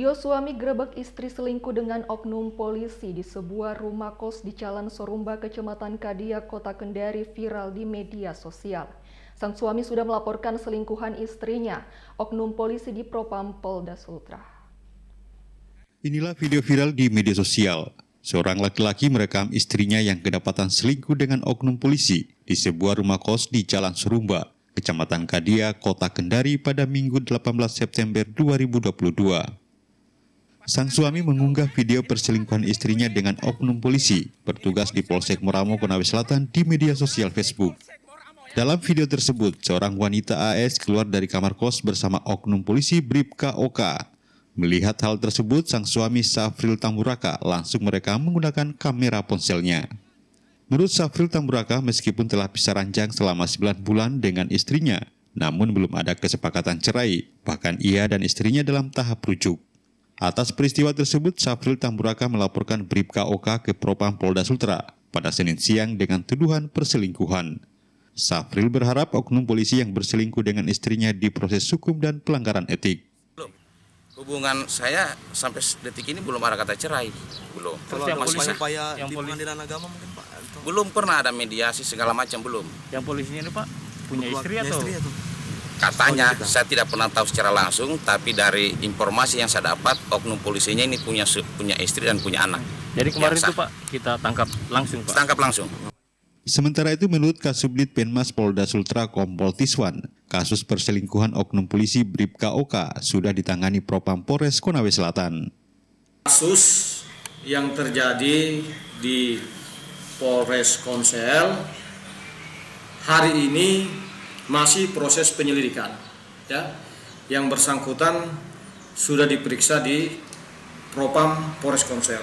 Video suami grebek istri selingkuh dengan oknum polisi di sebuah rumah kos di Jalan Sorumba, Kecamatan Kadia, Kota Kendari viral di media sosial. Sang suami sudah melaporkan selingkuhan istrinya, oknum polisi di Propam Polda Sultra. Inilah video viral di media sosial. Seorang laki-laki merekam istrinya yang kedapatan selingkuh dengan oknum polisi di sebuah rumah kos di Jalan Sorumba, Kecamatan Kadia, Kota Kendari pada Minggu 18 September 2022. Sang suami mengunggah video perselingkuhan istrinya dengan oknum polisi bertugas di Polsek Moramo, Konawe Selatan di media sosial Facebook. Dalam video tersebut, seorang wanita AS keluar dari kamar kos bersama oknum polisi Bribka Oka. Melihat hal tersebut, sang suami Safril Tamburaka langsung mereka menggunakan kamera ponselnya. Menurut Safril Tamburaka, meskipun telah pisah ranjang selama 9 bulan dengan istrinya, namun belum ada kesepakatan cerai. Bahkan ia dan istrinya dalam tahap rujuk. Atas peristiwa tersebut, Safril Tamburaka melaporkan Bribka Oka ke Propam Polda Sultra pada Senin siang dengan tuduhan perselingkuhan. Safril berharap oknum polisi yang berselingkuh dengan istrinya diproses hukum dan pelanggaran etik. Belum. Hubungan saya sampai detik ini belum ada kata cerai. Belum. Terus yang polisi upaya yang di pengadilan agama mungkin Pak? Belum pernah ada mediasi segala macam belum. Yang polisinya ini Pak punya istri atau? Istri atau? Katanya oh, iya, saya tidak pernah tahu secara langsung, tapi dari informasi yang saya dapat, oknum polisinya ini punya punya istri dan punya anak. Jadi kemarin ya, itu Pak kita tangkap langsung Pak. Tangkap langsung. Sementara itu menurut Kasubdit Penmas Polda Sultra Kompol Tiswan, kasus perselingkuhan oknum polisi Bribka Oka sudah ditangani Propam Polres Konawe Selatan. Kasus yang terjadi di Polres Konsel hari ini masih proses penyelidikan ya yang bersangkutan sudah diperiksa di Propam Polres Konsel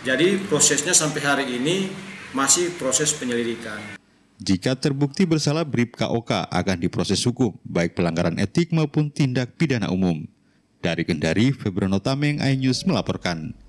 jadi prosesnya sampai hari ini masih proses penyelidikan jika terbukti bersalah BRIPKA Oka akan diproses hukum, baik pelanggaran etik maupun tindak pidana umum. Dari Kendari, Febrono Tameng, iNews melaporkan.